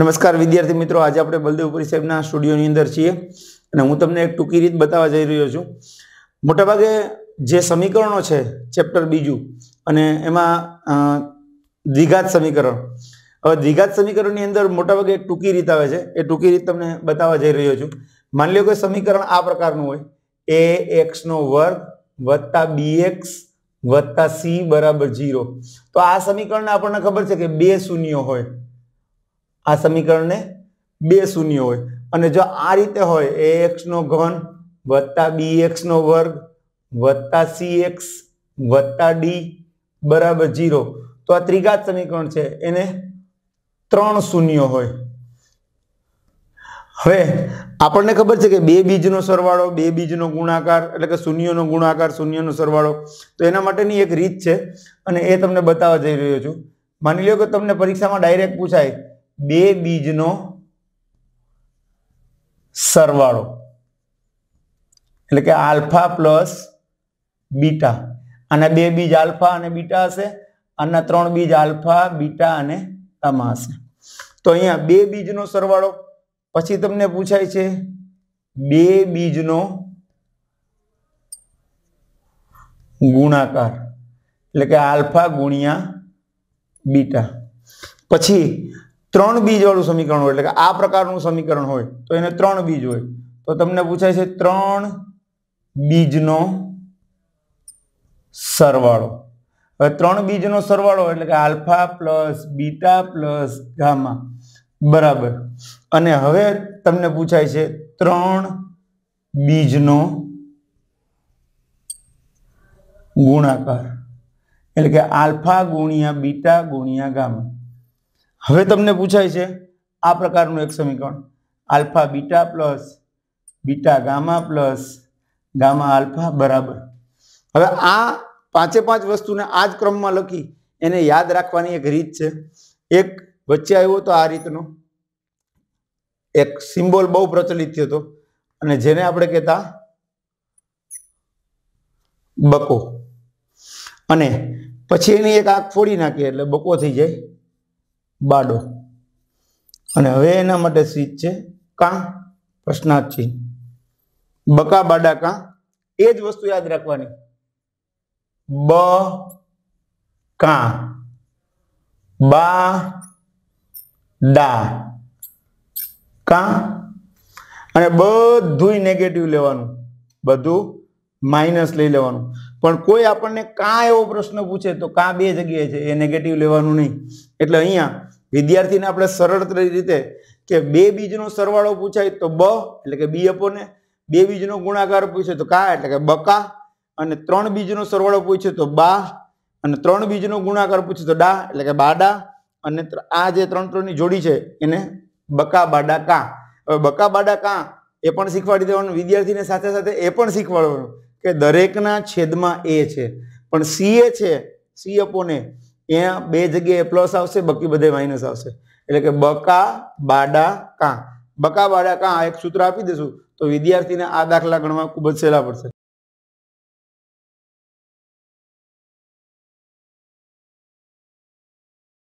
નમસ્કાર વિદ્યાર્થી મિત્રો આજે આપણે બલદેવ ઉપરી સાહેબના સ્ટુડિયોની અંદર છીએ અને હું તમને એક ટૂંકી રીત બતાવવા જઈ રહ્યો છું મોટાભાગે જે સમીકરણો છે ચેપ્ટર બીજું અને એમાં દ્વિઘાત સમીકરણ હવે દ્વિઘાત સમીકરણની અંદર મોટાભાગે એક ટૂંકી રીત આવે છે એ ટૂંકી રીત તમને બતાવવા જઈ રહ્યો છું માની લો કે સમીકરણ આ પ્રકારનું હોય એ એક્સનો વર્ગ વત્તા બી એક્સ વત્તા સી બરાબર જીરો તો આ સમીકરણને આપણને ખબર છે કે બે શૂન્યો હોય આ સમીકરણને બે શૂન્ય હોય અને જો આ રીતે હોય એ એક્સનો ઘન વત્તા બી એક્સનો વર્ગ વત્તા સી એક્સ વત્તા ડી બરાબર જીરો તો આ ત્રિઘાત સમીકરણ છે એને ત્રણ શૂન્ય હોય હવે આપણને ખબર છે કે બે બીજનો સરવાળો બે બીજનો ગુણાકાર એટલે કે શૂન્યનો ગુણાકાર શૂન્યનો સરવાળો તો એના માટેની એક રીત છે અને એ તમને બતાવવા જઈ રહ્યો છું માની લો કે તમને પરીક્ષામાં ડાયરેક્ટ પૂછાય બે બીજનો સરવાળો એટલે કે આલ્ફા પ્લસ બીટા આના બે બીજ આલ્ફા અને બીટા હશે આના ત્રણ બીજ આલ્ફા બીટા અને આમાં હશે તો અહીંયા બે બીજનો સરવાળો પછી તમને પૂછાય છે બે બીજનો ગુણાકાર એટલે કે આલ્ફા ગુણ્યા બીટા પછી ત્રણ બીજવાળું સમીકરણ હોય એટલે કે આ પ્રકારનું સમીકરણ હોય તો એને ત્રણ બીજ હોય તો તમને પૂછાય છે ત્રણ બીજનો સરવાળો હવે ત્રણ બીજનો સરવાળો એટલે કે alpha plus beta plus gamma બરાબર અને હવે તમને પૂછાય છે ત્રણ બીજનો ગુણાકાર એટલે કે આલ્ફા ગુણ્યા બીટા ગુણ્યા ગામા હવે તમને પૂછાય છે આ પ્રકારનું એક સમીકરણ alpha beta plus beta gamma plus gamma alpha બરાબર હવે આ પાંચે પાંચ વસ્તુને આ જ ક્રમમાં લખી એને યાદ રાખવાની એક રીત છે એક વચ્ચે આવ્યો તો આ રીતનો એક સિમ્બોલ બહુ પ્રચલિત થયો હતો અને જેને આપણે કહેતા બકો અને પછી એની એક આંખ ફોડી નાખીએ એટલે બકો થઈ જાય બાડો અને હવે એના માટે સીટ છે કાં પ્રશ્નાર્થ ચિહ્ન બકા બાડા કાં એ જ વસ્તુ યાદ રાખવાની બ કાં બા ડા કાં અને બધું નેગેટિવ લેવાનું બધું માઇનસ લઈ લેવાનું પણ કોઈ આપણને કાં એવો પ્રશ્ન પૂછે તો કાં બે જગ્યાએ છે એ નેગેટિવ લેવાનું નહીં એટલે અહીંયા વિદ્યાર્થીને આપણે સરળ રીતે કે બે બીજનો સરવાળો પૂછાય તો બ એટલે કે બી અપોને બે બીજનો ગુણાકાર પૂછે તો કા એટલે કે બકા અને ત્રણ બીજનો સરવાળો પૂછે તો બા અને ત્રણ બીજનો ગુણાકાર પૂછે તો ડા એટલે કે બાડા અને આ જે ત્રણ ત્રણની જોડી છે એને બકા બાડા કા હવે બકા બાડા કા એ પણ શીખવાડી દેવાનું વિદ્યાર્થીને સાથે સાથે એ પણ શીખવાડવાનું કે દરેકના છેદમાં એ છે પણ સી એ છે સી અપોન ત્યાં બે જગ્યાએ પ્લસ આવશે બાકી બધે માઇનસ આવશે એટલે કે બકા બાડા કાં બકા બાડા કાં એક સૂત્ર આપી દઈશું તો વિદ્યાર્થીને આ દાખલા ગણવા ખૂબ જ સહેલા પડશે